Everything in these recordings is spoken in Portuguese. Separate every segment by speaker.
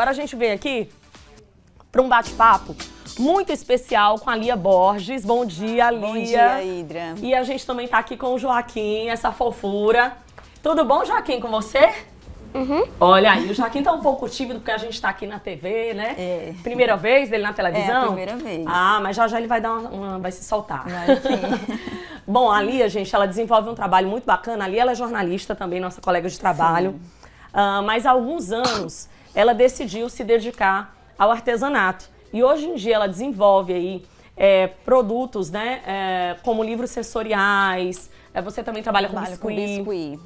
Speaker 1: Agora a gente vem aqui para um bate-papo muito especial com a Lia Borges. Bom dia, Lia. Bom dia, Idra. E a gente também está aqui com o Joaquim, essa fofura. Tudo bom, Joaquim, com você? Uhum. Olha aí, o Joaquim tá um pouco tímido porque a gente tá aqui na TV, né? É. Primeira vez dele na é, televisão? É, primeira vez. Ah, mas já já ele vai dar uma, uma vai se soltar. Vai, sim. Bom, a Lia, gente, ela desenvolve um trabalho muito bacana. A Lia, ela é jornalista também, nossa colega de trabalho. Uh, mas há alguns anos ela decidiu se dedicar ao artesanato. E hoje em dia ela desenvolve aí é, produtos, né, é, como livros sensoriais, é, você também trabalha com biscuit, com biscuit,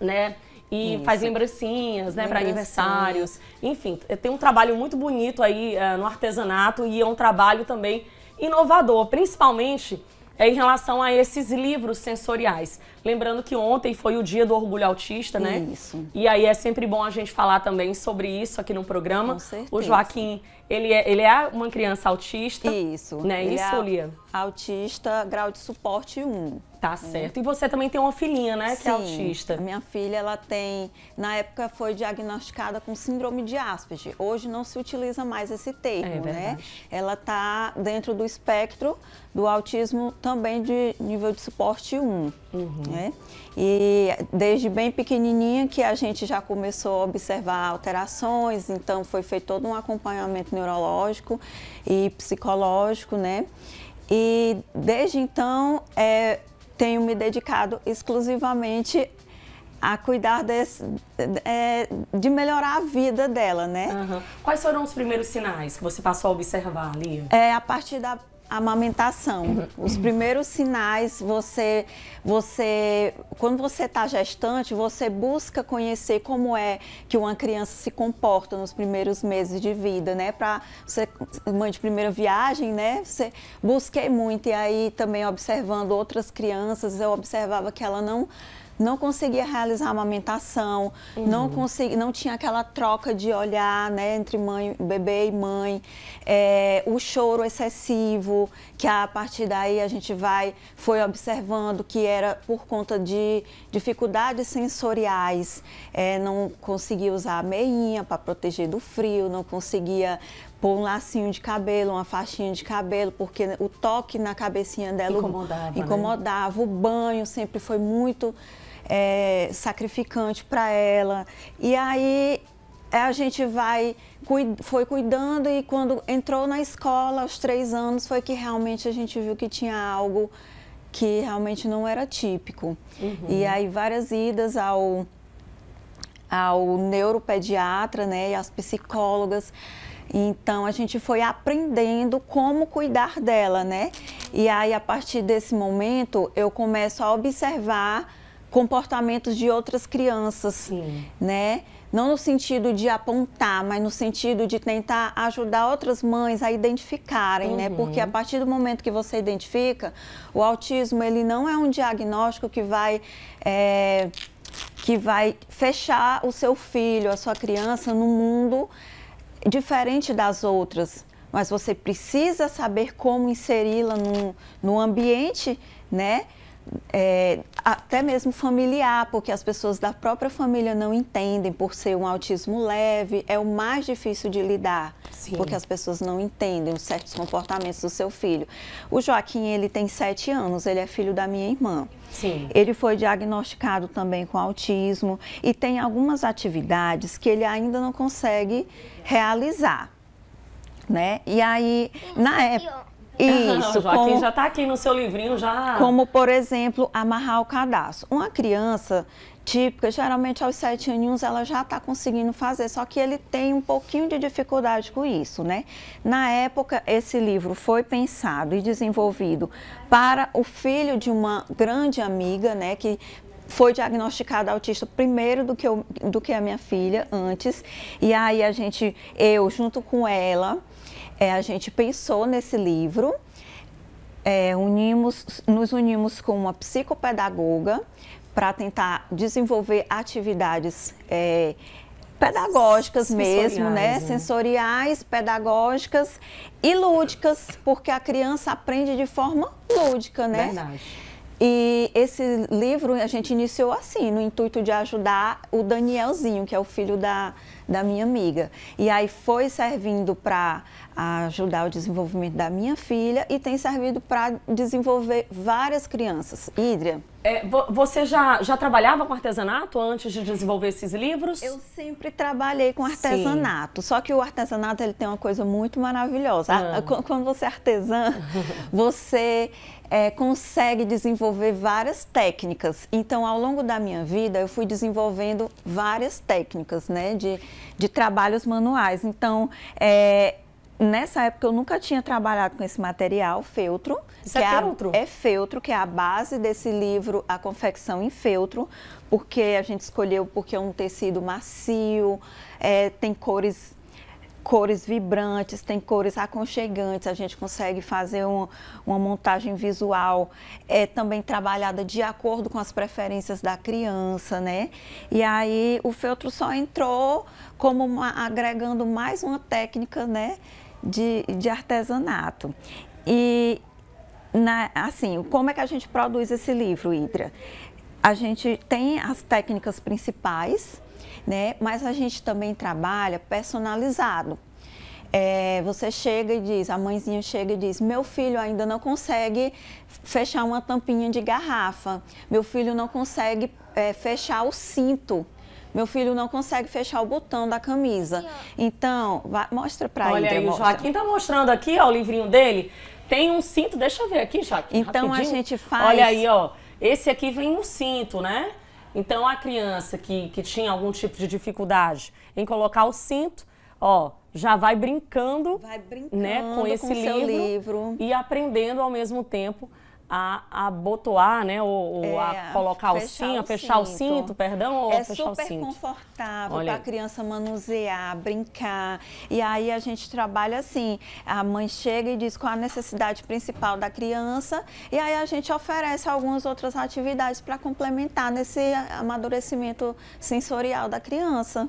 Speaker 1: né? E Isso. faz lembrancinhas, né, para aniversários. Enfim, tem um trabalho muito bonito aí é, no artesanato e é um trabalho também inovador, principalmente é em relação a esses livros sensoriais. Lembrando que ontem foi o dia do orgulho autista, né? Isso. E aí é sempre bom a gente falar também sobre isso aqui no programa. Com certeza. O Joaquim, ele é, ele é uma criança autista. Isso. Né? Ele isso, é Lia? Autista, grau de suporte 1. Tá é. certo. E você também tem uma filhinha, né, Sim, que é autista.
Speaker 2: A minha filha, ela tem, na época foi diagnosticada com síndrome de Asperger. Hoje não se utiliza mais esse termo, é né? Ela tá dentro do espectro do autismo também de nível de suporte 1, uhum. né? E desde bem pequenininha que a gente já começou a observar alterações, então foi feito todo um acompanhamento neurológico e psicológico, né? E desde então, é, tenho me dedicado exclusivamente a cuidar desse, é, de melhorar a vida dela, né? Uhum.
Speaker 1: Quais foram os primeiros sinais que você passou a observar ali?
Speaker 2: É, a partir da amamentação. Uhum. Os primeiros sinais, você, você, quando você está gestante, você busca conhecer como é que uma criança se comporta nos primeiros meses de vida, né? Para ser mãe de primeira viagem, né? Você busquei muito e aí também observando outras crianças, eu observava que ela não não conseguia realizar a amamentação, uhum. não, consegui, não tinha aquela troca de olhar né, entre mãe, bebê e mãe, é, o choro excessivo, que a partir daí a gente vai, foi observando que era por conta de dificuldades sensoriais, é, não conseguia usar a meinha para proteger do frio, não conseguia pôr um lacinho de cabelo, uma faixinha de cabelo, porque o toque na cabecinha dela incomodava, né? incomodava. Né? o banho sempre foi muito é, sacrificante para ela. E aí é, a gente vai foi cuidando e quando entrou na escola aos três anos foi que realmente a gente viu que tinha algo que realmente não era típico. Uhum. E aí várias idas ao ao neuropediatra, né, e às psicólogas. Então a gente foi aprendendo como cuidar dela, né? E aí a partir desse momento eu começo a observar comportamentos de outras crianças, Sim. né? Não no sentido de apontar, mas no sentido de tentar ajudar outras mães a identificarem, né? uhum. né? Porque a partir do momento que você identifica, o autismo ele não é um diagnóstico que vai é, que vai fechar o seu filho, a sua criança no mundo diferente das outras, mas você precisa saber como inseri-la no, no ambiente, né? é, até mesmo familiar, porque as pessoas da própria família não entendem por ser um autismo leve, é o mais difícil de lidar, Sim. porque as pessoas não entendem os certos comportamentos do seu filho. O Joaquim, ele tem sete anos, ele é filho da minha irmã. Sim. Ele foi diagnosticado também com autismo e tem algumas atividades que ele ainda não consegue realizar, né? E aí, na época... Isso. Joaquim como, já
Speaker 1: está aqui no seu livrinho já. Como,
Speaker 2: por exemplo, amarrar o cadastro. Uma criança típica, geralmente aos sete aninhos ela já está conseguindo fazer, só que ele tem um pouquinho de dificuldade com isso, né? Na época, esse livro foi pensado e desenvolvido para o filho de uma grande amiga, né, que foi diagnosticada autista primeiro do que, eu, do que a minha filha, antes. E aí a gente, eu junto com ela, é, a gente pensou nesse livro, é, unimos, nos unimos com uma psicopedagoga para tentar desenvolver atividades é, pedagógicas mesmo, né? né? Sensoriais, pedagógicas e lúdicas, porque a criança aprende de forma lúdica, né? Verdade. E esse livro a gente iniciou assim, no intuito de ajudar o Danielzinho, que é o filho da, da minha amiga. E aí foi servindo para a ajudar o desenvolvimento da minha filha e tem servido para desenvolver várias crianças. Idria.
Speaker 1: É, você já, já trabalhava com artesanato antes de desenvolver esses livros? Eu sempre trabalhei com artesanato, Sim. só que
Speaker 2: o artesanato ele tem uma coisa muito maravilhosa. Ah. Quando você é artesã, você é, consegue desenvolver várias técnicas. Então, ao longo da minha vida, eu fui desenvolvendo várias técnicas né, de, de trabalhos manuais. Então, é, nessa época eu nunca tinha trabalhado com esse material, feltro. Isso é, é feltro? É, é feltro, que é a base desse livro, a confecção em feltro, porque a gente escolheu porque é um tecido macio, é, tem cores cores vibrantes, tem cores aconchegantes, a gente consegue fazer um, uma montagem visual é também trabalhada de acordo com as preferências da criança, né? E aí o feltro só entrou como uma, agregando mais uma técnica, né? de, de artesanato. E, na, assim, como é que a gente produz esse livro, Hidra? A gente tem as técnicas principais, né? Mas a gente também trabalha personalizado. É, você chega e diz, a mãezinha chega e diz, meu filho ainda não consegue fechar uma tampinha de garrafa, meu filho não consegue é, fechar o cinto. Meu filho não consegue fechar o botão da camisa. Então,
Speaker 1: vai, mostra pra ele. Olha aí, o Joaquim tá mostrando aqui, ó, o livrinho dele. Tem um cinto, deixa eu ver aqui, Joaquim, Então, rapidinho. a gente faz... Olha aí, ó, esse aqui vem no cinto, né? Então, a criança que, que tinha algum tipo de dificuldade em colocar o cinto, ó, já vai brincando, vai
Speaker 2: brincando né, com esse com livro, livro e
Speaker 1: aprendendo ao mesmo tempo a, a né? Ou, ou é, a colocar o cinto, o fechar o cinto, perdão, ou é fechar o cinto. É super
Speaker 2: confortável para a criança manusear, brincar. E aí a gente trabalha assim, a mãe chega e diz qual a necessidade principal da criança e aí a gente oferece algumas outras atividades para complementar nesse
Speaker 1: amadurecimento sensorial da criança.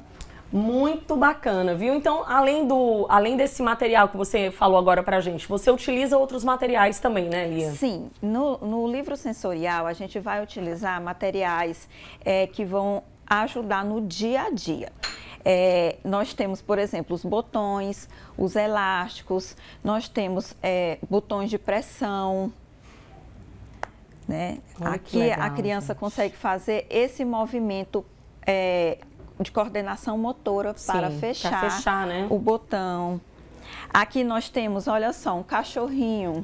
Speaker 1: Muito bacana, viu? Então, além do, além desse material que você falou agora pra gente, você utiliza outros materiais também, né, Lia? Sim.
Speaker 2: No, no livro sensorial, a gente vai utilizar materiais é, que vão ajudar no dia a dia. É, nós temos, por exemplo, os botões, os elásticos, nós temos é, botões de pressão. Né? Aqui legal, a criança gente. consegue fazer esse movimento é, de coordenação motora Sim, para fechar, fechar né? o botão. Aqui nós temos, olha só, um cachorrinho.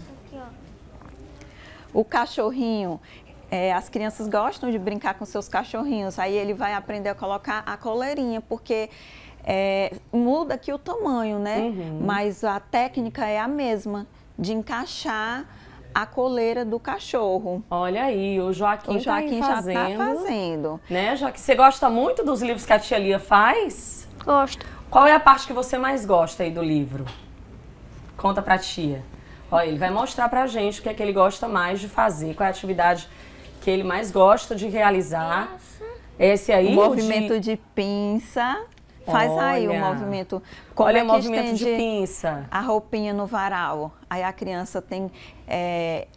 Speaker 2: O cachorrinho, é, as crianças gostam de brincar com seus cachorrinhos, aí ele vai aprender a colocar a coleirinha, porque é, muda aqui o tamanho, né? Uhum. Mas a técnica é a mesma, de encaixar a coleira do cachorro.
Speaker 1: Olha aí, o Joaquim, o tá Joaquim tá fazendo, já está fazendo. Né, Joaquim? Você gosta muito dos livros que a tia Lia faz? Gosto. Qual é a parte que você mais gosta aí do livro? Conta pra tia. Olha, ele vai mostrar pra gente o que é que ele gosta mais de fazer, qual é a atividade que ele mais gosta de realizar. Nossa. Esse aí, o movimento o
Speaker 2: de... de pinça.
Speaker 1: Faz olha, aí o movimento.
Speaker 2: Como olha é o movimento de pinça. A roupinha no varal. Aí a criança tem. É,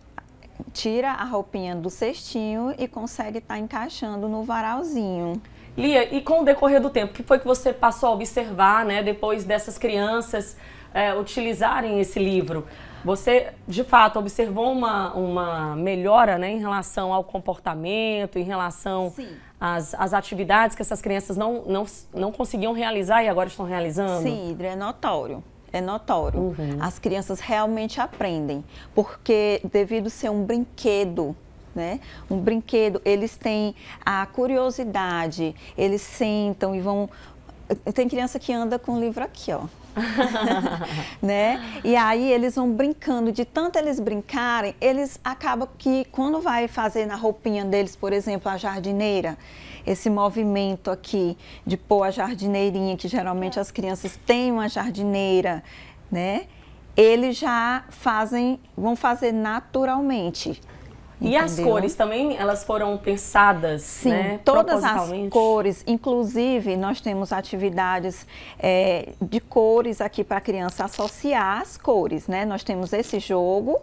Speaker 2: tira a roupinha do cestinho e consegue estar tá encaixando no varalzinho.
Speaker 1: Lia, e com o decorrer do tempo, o que foi que você passou a observar, né, depois dessas crianças é, utilizarem esse livro? Você, de fato, observou uma, uma melhora né, em relação ao comportamento, em relação Sim as, as atividades que essas crianças não, não, não conseguiam realizar e agora estão realizando? Sim, Hidra, é notório. É notório.
Speaker 2: Uhum. As crianças realmente aprendem, porque devido ser um brinquedo, né? Um brinquedo, eles têm a curiosidade, eles sentam e vão. Tem criança que anda com o livro aqui, ó. né? E aí eles vão brincando, de tanto eles brincarem, eles acabam que quando vai fazer na roupinha deles, por exemplo, a jardineira, esse movimento aqui de pôr a jardineirinha, que geralmente as crianças têm uma jardineira, né? Eles já fazem, vão fazer
Speaker 1: naturalmente. Entendeu? E as cores também, elas foram pensadas, Sim, né, todas as
Speaker 2: cores. Inclusive, nós temos atividades é, de cores aqui para a criança associar as cores, né? Nós temos esse jogo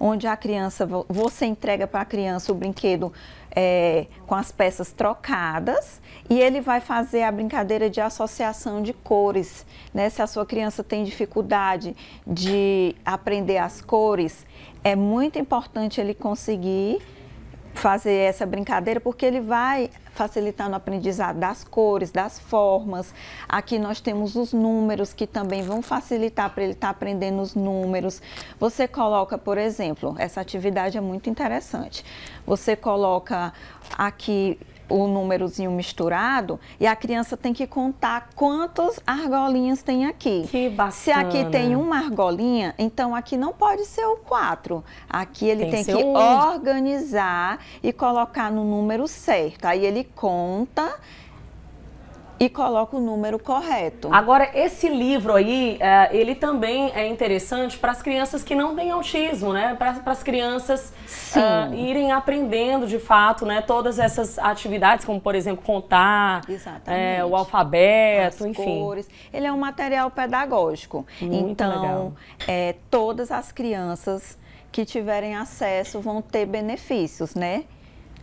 Speaker 2: onde a criança, você entrega para a criança o brinquedo é, com as peças trocadas e ele vai fazer a brincadeira de associação de cores. Né? Se a sua criança tem dificuldade de aprender as cores, é muito importante ele conseguir fazer essa brincadeira porque ele vai facilitando o aprendizado das cores, das formas. Aqui nós temos os números que também vão facilitar para ele estar tá aprendendo os números. Você coloca, por exemplo, essa atividade é muito interessante. Você coloca aqui o númerozinho misturado e a criança tem que contar quantas argolinhas tem aqui. Que bacana. Se aqui tem uma argolinha, então aqui não pode ser o 4. Aqui ele tem, tem que um. organizar e colocar no número certo. Aí ele conta
Speaker 1: e coloca o número correto. Agora, esse livro aí, é, ele também é interessante para as crianças que não têm autismo, né? Para as crianças é, irem aprendendo, de fato, né? Todas essas atividades, como, por exemplo, contar, é, o alfabeto, as enfim. cores.
Speaker 2: Ele é um material pedagógico. Muito então, é, todas as crianças que tiverem acesso vão ter benefícios, né?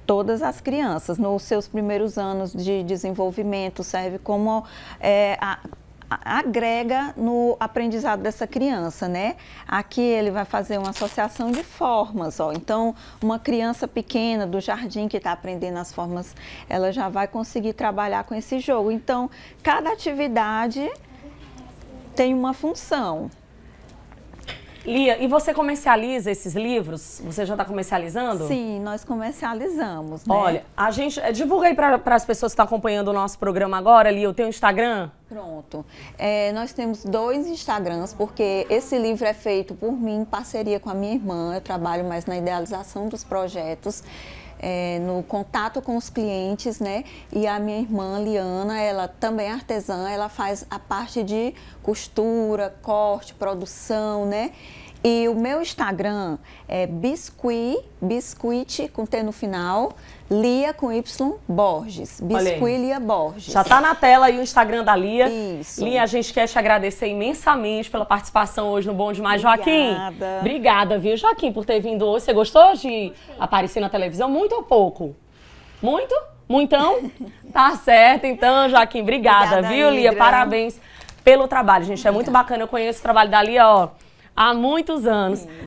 Speaker 2: todas as crianças. Nos seus primeiros anos de desenvolvimento, serve como é, a, agrega no aprendizado dessa criança, né? Aqui ele vai fazer uma associação de formas, ó. Então, uma criança pequena do jardim que está aprendendo as formas, ela já vai conseguir trabalhar com esse jogo. Então, cada atividade tem uma função.
Speaker 1: Lia, e você comercializa esses livros? Você já está comercializando? Sim,
Speaker 2: nós comercializamos. Né? Olha,
Speaker 1: a gente. Eh, divulga aí para as pessoas que estão acompanhando o nosso programa agora, Lia, o teu Instagram. Pronto. É, nós temos dois
Speaker 2: Instagrams, porque esse livro é feito por mim, em parceria com a minha irmã. Eu trabalho mais na idealização dos projetos é, no contato com os clientes, né? E a minha irmã Liana, ela também é artesã, ela faz a parte de costura, corte, produção, né? E o meu Instagram é biscuit, biscuit com T no final, Lia com Y Borges. Biscuit
Speaker 1: Lia Borges. Já tá na tela aí o Instagram da Lia. Isso. Lia, a gente quer te agradecer imensamente pela participação hoje no Bom Demais, Joaquim. Obrigada. Obrigada, viu, Joaquim, por ter vindo hoje. Você gostou de aparecer na televisão? Muito ou pouco? Muito? Muitão? tá certo, então, Joaquim. Obrigada, obrigada viu, Lia? Parabéns pelo trabalho, gente. É muito bacana. Eu conheço o trabalho da Lia, ó há muitos anos.